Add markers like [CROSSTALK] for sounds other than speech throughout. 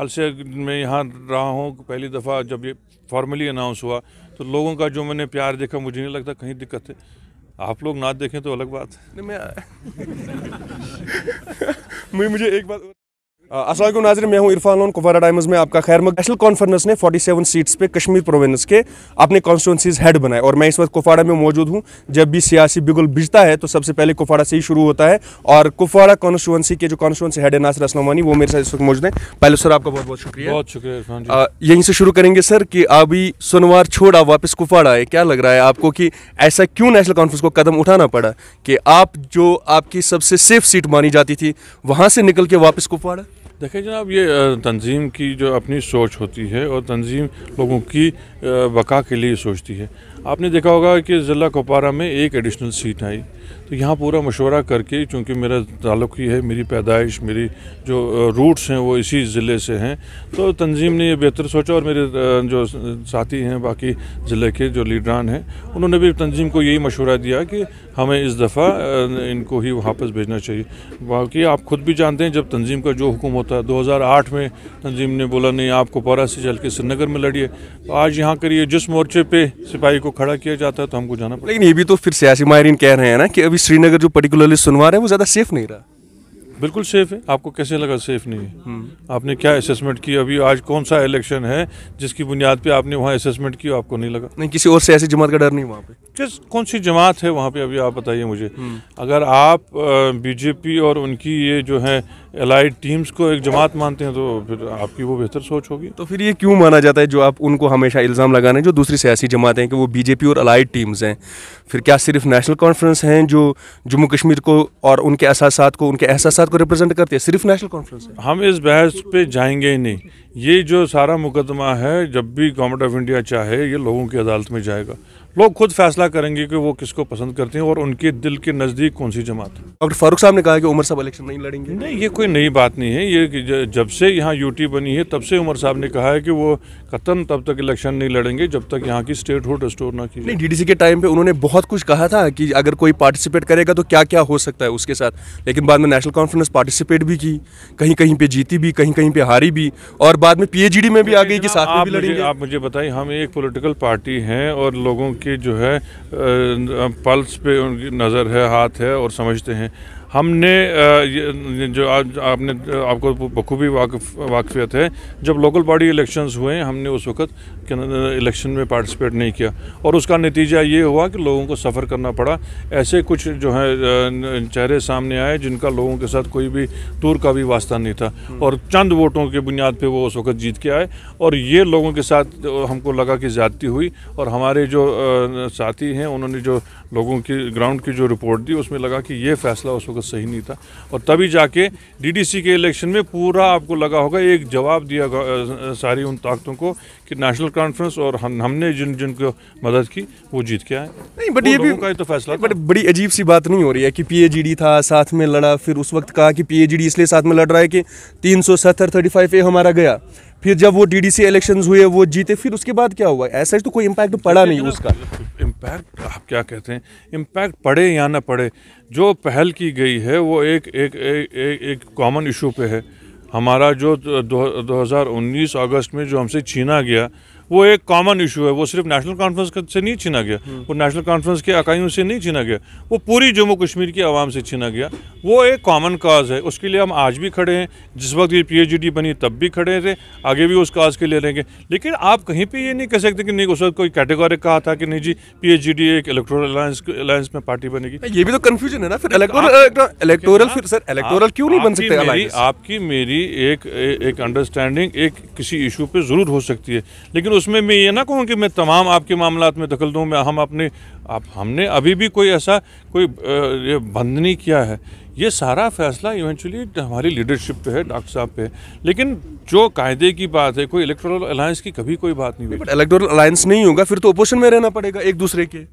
कल से मैं यहाँ रहा हूँ पहली दफ़ा जब ये फॉर्मली अनाउंस हुआ तो लोगों का जो मैंने प्यार देखा मुझे नहीं लगता कहीं दिक्कत है आप लोग ना देखें तो अलग बात है [LAUGHS] मैं मुझे एक बात असलम नाजर मैं हूँ इरफान लोन कुफारा टाइम्स में आपका खैर मग नेशनल कॉन्फ्रेंस ने 47 सीट्स पे कश्मीर प्रोविंस के अपने कॉन्स्टिटेंसीज हेड बनाए और मैं इस वक्त कुफाड़ा में मौजूद हूँ जब भी सियासी बिगुल भिजता है तो सबसे पहले कुफाड़ा से ही शुरू होता है और कुफाड़ा कॉन्स्टिटेंसी के जो कॉन्स्टिटेंसी हेड है नासिर असलमानी वो मेरे साथ इस वक्त मौजूद है पहले सर आपका बहुत बहुत शुक्रिया बहुत शुक्रिया यहीं से शुरू करेंगे सर कि अभी सोनवार छोड़ा वापस कुफाड़ा है क्या लग रहा है आपको कि ऐसा क्यों नेशनल कॉन्फ्रेंस को कदम उठाना पड़ा कि आप जो आपकी सबसे सेफ सीट मानी जाती थी वहाँ से निकल के वापस कुफाड़ा देखिए जनाब ये तंजीम की जो अपनी सोच होती है और तंजीम लोगों की बका के लिए सोचती है आपने देखा होगा कि ज़िला कोपारा में एक एडिशनल सीट आई तो यहाँ पूरा मशवरा करके चूँकि मेरा ताल्लुक ही है मेरी पैदाइश मेरी जो रूट्स हैं वो इसी ज़िले से हैं तो तंजीम ने ये बेहतर सोचा और मेरे जो साथी हैं बाकी ज़िले के जो लीडरान हैं उन्होंने भी तंजीम को यही मशवरा दिया कि हमें इस दफ़ा इनको ही वापस भेजना चाहिए बाकी आप खुद भी जानते हैं जब तंजीम का जो हुकूमत था 2008 में तंजीम ने बोला नहीं आपको पौरा से चल के श्रीनगर में लड़िए तो आज यहाँ करिए जिस मोर्चे पे सिपाही को खड़ा किया जाता है तो हमको जाना पड़ा लेकिन ये भी तो फिर सियासी माहरीन कह रहे हैं ना कि अभी श्रीनगर जो पर्टिकुलरली सुनवा रहे हैं वो ज़्यादा सेफ नहीं रहा बिल्कुल सेफ है आपको कैसे लगा सेफ नहीं है हम्म। आपने क्या असेसमेंट किया अभी आज कौन सा इलेक्शन है जिसकी बुनियाद पे आपने वहाँ असेसमेंट किया आपको नहीं लगा नहीं किसी और सियासी जमात का डर नहीं वहाँ पे किस कौन सी जमात है वहाँ पे अभी आप बताइए मुझे हम्म। अगर आप बीजेपी और उनकी ये जो है एलाइड टीम्स को एक जमात मानते हैं तो फिर आपकी वो बेहतर सोच होगी तो फिर ये क्यों माना जाता है जो आप उनको हमेशा इल्ज़ाम लगाने जो दूसरी सियासी जमातें हैं कि वो बीजेपी और अलाइड टीम्स हैं फिर क्या सिर्फ नेशनल कॉन्फ्रेंस हैं जो जम्मू कश्मीर को और उनके एहसास को उनके एहसास को रिप्रेजेंट करती है सिर्फ नेशनल कॉन्फ्रेंस है हम इस बहस पे जाएंगे ही नहीं ये जो सारा मुकदमा है जब भी गवर्नमेंट ऑफ इंडिया चाहे ये लोगों की अदालत में जाएगा लोग खुद फैसला करेंगे कि वो किसको पसंद करते हैं और उनके दिल के नज़दीक कौन सी जमात है डॉक्टर फारूक साहब ने कहा कि उमर साहब इलेक्शन नहीं लड़ेंगे नहीं ये कोई नई बात नहीं है ये जब से यहाँ यूटी बनी है तब से उमर साहब ने कहा है कि वो कतन तब तक इलेक्शन नहीं लड़ेंगे जब तक यहाँ की स्टेट हुड रिस्टोर ना की डी डी के टाइम पे उन्होंने बहुत कुछ कहा था कि अगर कोई पार्टिसिपेट करेगा तो क्या क्या हो सकता है उसके साथ लेकिन बाद में नेशनल कॉन्फ्रेंस पार्टिसिपेट भी की कहीं कहीं पर जीती भी कहीं कहीं पर हारी भी और बाद में पी में भी आ गई कि साथ भी लड़ेंगे आप मुझे बताइए हम एक पोलिटिकल पार्टी हैं और लोगों के उनकी जो है पल्स पे उनकी नज़र है हाथ है और समझते हैं हमने जो आज आपने आपको बखूबी वाकफ वाकफियत है जब लोकल बॉडी इलेक्शंस हुए हमने उस वक्त इलेक्शन में पार्टिसिपेट नहीं किया और उसका नतीजा ये हुआ कि लोगों को सफ़र करना पड़ा ऐसे कुछ जो है चेहरे सामने आए जिनका लोगों के साथ कोई भी दूर का भी वास्ता नहीं था हम्म। और चंद वोटों की बुनियाद पर वो उस वक्त जीत के आए और ये लोगों के साथ हमको लगा कि ज़्यादती हुई और हमारे जो साथी हैं उन्होंने जो लोगों की ग्राउंड की जो रिपोर्ट दी उसमें लगा कि ये फैसला उस वक्त का सही नहीं था और तभी जाके डीडीसी के इलेक्शन में पूरा आपको लगा होगा एक जवाब दिया सारी उन ताकतों को कि नेशनल कॉन्फ्रेंस और हम हमने जिन जिनको मदद की वो जीत के आए नहीं बट ये भी का तो फैसला बट बड़ी अजीब सी बात नहीं हो रही है कि पी था साथ में लड़ा फिर उस वक्त कहा कि पी इसलिए साथ में लड़ रहा है कि तीन सौ सत्तर थर्टी फाइव ए हमारा गया फिर जब वो डीडीसी इलेक्शंस हुए वो जीते फिर उसके बाद क्या हुआ ऐसा तो कोई इम्पैक्ट तो पड़ा नहीं उसका इम्पैक्ट आप क्या कहते हैं इम्पैक्ट पड़े या ना पड़े जो पहल की गई है वो एक एक एक एक कॉमन इशू पे है हमारा जो दो, 2019 अगस्त में जो हमसे छीना गया वो एक कॉमन इशू है वो सिर्फ नेशनल कॉन्फ्रेंस से नहीं छीना गया हम्म। वो नेशनल कॉन्फ्रेंस के अकाइयों से नहीं छीना गया वो पूरी जम्मू कश्मीर की आवाम से छीना गया वो एक कॉमन काज है उसके लिए हम आज भी खड़े हैं जिस वक्त ये पी बनी तब भी खड़े थे आगे भी उस काज के लिए रहेंगे लेकिन आप कहीं पर ये नहीं कह सकते कि नहीं उस वक्त कोई कैटेगोरिक कहा था कि नहीं जी पी एक इलेक्टोरल अलायंस अलायंस में पार्टी बनेगी ये भी तो कन्फ्यूजन है ना फिर इलेक्टोरल फिर सर इलेक्टोरल क्यों नहीं बन सकते आपकी मेरी एक एक अंडरस्टैंडिंग एक किसी इशू पर जरूर हो सकती है लेकिन उसमें मैं ये ना कहूँ कि मैं तमाम आपके मामला में दखल दूँ मैं हम अपने आप हमने अभी भी कोई ऐसा कोई ये बंद नहीं किया है ये सारा फैसला इवेंचुअली हमारी लीडरशिप पे है डॉक्टर साहब पे लेकिन जो कायदे की बात है कोई इलेक्टोरल अलायंस की कभी कोई बात नहीं बट इलेक्टोरल अलायंस नहीं होगा फिर तो अपोजिशन में रहना पड़ेगा एक दूसरे के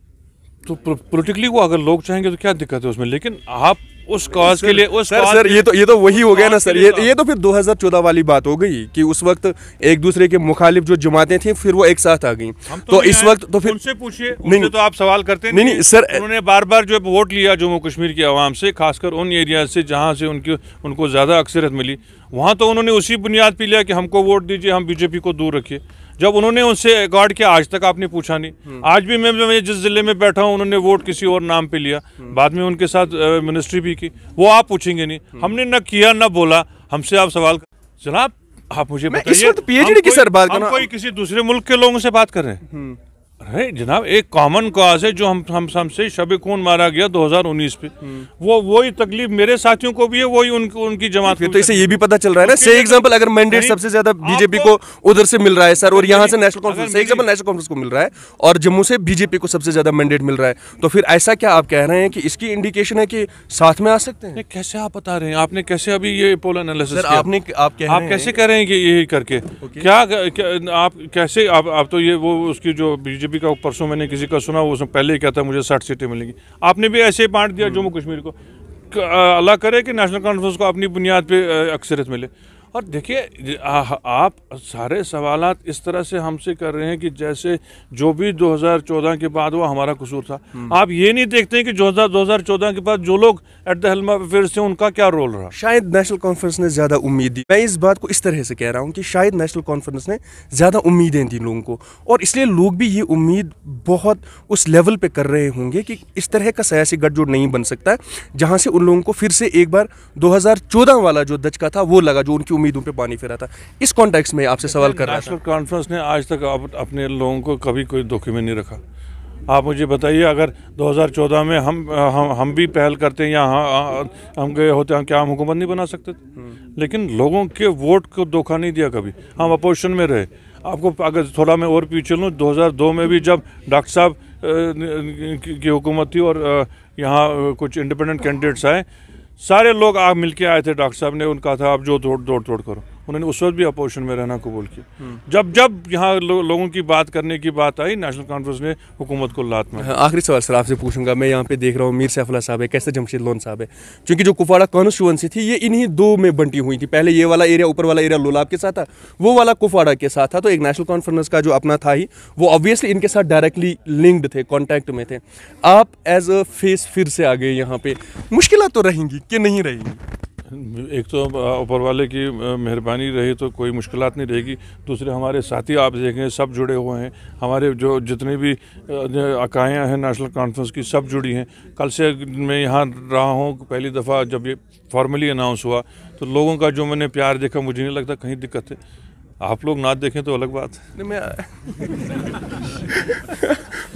तो पोलिटिकली वो अगर लोग चाहेंगे तो क्या दिक्कत है उसमें लेकिन आप उस कॉज के लिए उस सर सर ये तो ये तो वही हो गया ना सर ये ये तो फिर 2014 वाली बात हो गई कि उस वक्त एक दूसरे के मुखालिफ जो जमातें थी फिर वो एक साथ आ गई तो, तो इस वक्त तो फिर उनसे पूछिए नहीं तो आप सवाल करते नहीं नहीं सर उन्होंने बार बार जो वोट लिया जम्मू कश्मीर की आवाम से खासकर उन एरिया से जहाँ से उनकी उनको ज़्यादा अक्सरत मिली वहाँ तो उन्होंने उसी बुनियाद पर लिया कि हमको वोट दीजिए हम बीजेपी को दूर रखिए जब उन्होंने उनसे रिकॉर्ड किया आज तक आपने पूछा नहीं हम्म। आज भी मैं मैं जिस जिले में बैठा हूँ उन्होंने वोट किसी और नाम पे लिया हम्म। बाद में उनके साथ मिनिस्ट्री भी की वो आप पूछेंगे नहीं हम्म। हमने न किया न बोला हमसे आप सवाल जनाब आप मुझे बताइए पीएचडी की सर बात कोई किसी दूसरे मुल्क के लोगों से बात कर रहे हैं अरे जनाब एक कॉमन कॉज है जो हम हम हमसे शब खून मारा गया 2019 पे वो वही तकलीफ मेरे साथियों को भी है वही उनकी उनकी जमात को तो इसे ये भी पता चल रहा है ना से एग्जांपल तो अगर मैंडेट सबसे ज्यादा बीजेपी को उधर से मिल रहा है सर और यहाँ से नेशनल कॉन्फ्रेंस से एग्जांपल नेशनल कॉन्फ्रेंस को मिल रहा है और जम्मू से बीजेपी को सबसे ज्यादा मैंडेट मिल रहा है तो फिर ऐसा क्या आप कह रहे हैं कि इसकी इंडिकेशन है कि साथ में आ सकते हैं कैसे आप बता रहे हैं आपने कैसे अभी ये पोल एनालिसिस आपने आप कैसे कह रहे हैं कि ये करके क्या आप कैसे आप तो ये वो उसकी जो बीजेपी बीजेपी का परसों मैंने किसी का सुना वो उसमें पहले ही कहता है मुझे साठ सीटें मिलेंगी आपने भी ऐसे ही बांट दिया जम्मू कश्मीर को अल्लाह करे कि नेशनल कॉन्फ्रेंस को अपनी बुनियाद पर अक्सरियत मिले और देखिए आप सारे सवाल इस तरह से हमसे कर रहे हैं कि जैसे जो भी 2014 के बाद हुआ हमारा कसूर था हम्म। आप ये नहीं देखते कि जो हजार के बाद जो लोग एट द से उनका क्या रोल रहा शायद नेशनल कॉन्फ्रेंस ने ज़्यादा उम्मीद दी मैं इस बात को इस तरह से कह रहा हूँ कि शायद नेशनल कॉन्फ्रेंस ने ज़्यादा उम्मीदें दी लोगों को और इसलिए लोग भी ये उम्मीद बहुत उस लेवल पर कर रहे होंगे कि इस तरह का सियासी गठजोड़ नहीं बन सकता जहाँ से उन लोगों को फिर से एक बार दो वाला जो दचका था वो लगा जो उनकी उम्मीद उम्मीदों पे पानी फिरा था इस कॉन्टेक्स में आपसे सवाल कर रहा नेशनल कॉन्फ्रेंस ने आज तक अपने लोगों को कभी कोई धोखे में नहीं रखा आप मुझे बताइए अगर 2014 में हम हम हम भी पहल करते हैं या हाँ, हाँ, हम गए होते हैं क्या हम हुकूमत नहीं बना सकते हम्म। लेकिन लोगों के वोट को धोखा नहीं दिया कभी हम अपोजिशन में रहे आपको अगर थोड़ा मैं और पीछे लूँ 2002 में भी जब डॉक्टर साहब की हुकूमत थी और यहाँ कुछ इंडिपेंडेंट कैंडिडेट्स आए सारे लोग आप मिल के आए थे डॉक्टर साहब ने उनका था आप जो दौड़ दौड़ दौड़ करो उन्होंने उस वक्त भी अपोजिशन में रहना कबूल किया हम्म। जब जब यहाँ लो, लोगों की बात करने की बात आई नेशनल कॉन्फ्रेंस ने हुकूमत को लात में हाँ, आखिरी सवाल सर आपसे पूछूंगा मैं यहाँ पे देख रहा हूँ मीर सैफला साहब है कैसे जमशेद लोन साहब है क्योंकि जो कुफवाड़ा कॉन्स्टिटुएंसी थी ये इन्हीं दो में बंटी हुई थी पहले ये वाला एरिया ऊपर वाला एरिया लोलाब के साथ था वो वाला कुफवाड़ा के साथ था तो एक नेशनल कॉन्फ्रेंस का जो अपना था ही वो ऑब्वियसली इनके साथ डायरेक्टली लिंक्ड थे कॉन्टैक्ट में थे आप एज अ फेस फिर से आ गए यहाँ पे मुश्किल तो रहेंगी कि नहीं रहेंगी एक तो ऊपर वाले की मेहरबानी रही तो कोई मुश्किल नहीं रहेगी दूसरे हमारे साथी आप देखें सब जुड़े हुए हैं हमारे जो जितने भी अकायाँ हैं नेशनल कॉन्फ्रेंस की सब जुड़ी हैं कल से मैं यहाँ रहा हूँ पहली दफ़ा जब ये फॉर्मली अनाउंस हुआ तो लोगों का जो मैंने प्यार देखा मुझे नहीं लगता कहीं दिक्कत है आप लोग नाच देखें तो अलग बात नहीं मैं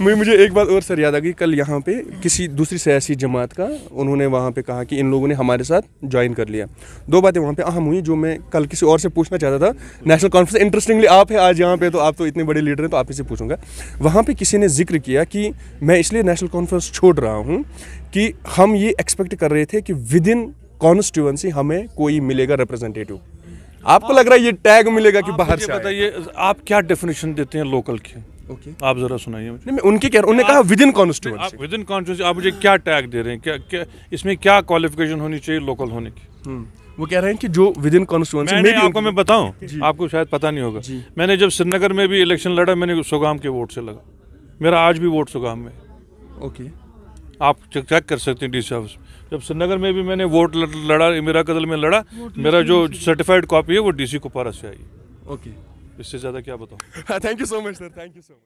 [LAUGHS] मैं मुझे एक बात और सर याद आ गई कल यहाँ पे किसी दूसरी सियासी जमात का उन्होंने वहाँ पे कहा कि इन लोगों ने हमारे साथ ज्वाइन कर लिया दो बातें वहाँ पे अहम हुई जो मैं कल किसी और से पूछना चाहता था नेशनल कॉन्फ्रेंस इंटरेस्टिंगली आप है आज यहाँ पे तो आप तो इतने बड़े लीडर हैं तो आप ही से पूछूंगा वहाँ पर किसी ने जिक्र किया कि मैं इसलिए नेशनल कॉन्फ्रेंस छोड़ रहा हूँ कि हम ये एक्सपेक्ट कर रहे थे कि विद इन कॉन्स्टिट्यूंसी हमें कोई मिलेगा रिप्रेजेंटेटिव आपको लग रहा है ये टैग मिलेगा कि बाहर से बताइए आप क्या डेफिनेशन देते हैं लोकल के Okay. आप जरा सुनाइए मुझे नहीं उनके कह उन्होंने कहा within constituency within constituency आप मुझे क्या टैग दे रहे हैं क्या क्या इसमें क्या क्वालिफिकेशन होनी चाहिए लोकल होने की हम्म, वो कह रहे हैं कि जो विद इन कॉन्स्टिट्यूंसी में आपको मैं बताऊं आपको शायद पता नहीं होगा मैंने जब श्रीनगर में भी इलेक्शन लड़ा मैंने सुगाम के वोट से लगा मेरा आज भी वोट सुगाम में ओके आप चेक कर सकते हैं डी सी ऑफिस में जब श्रीनगर में भी मैंने वोट लड़ा मेरा कदल में लड़ा मेरा जो सर्टिफाइड कॉपी है वो डीसी कुपारा से आई ओके इससे ज़्यादा क्या बताऊँ thank you so much sir thank you so much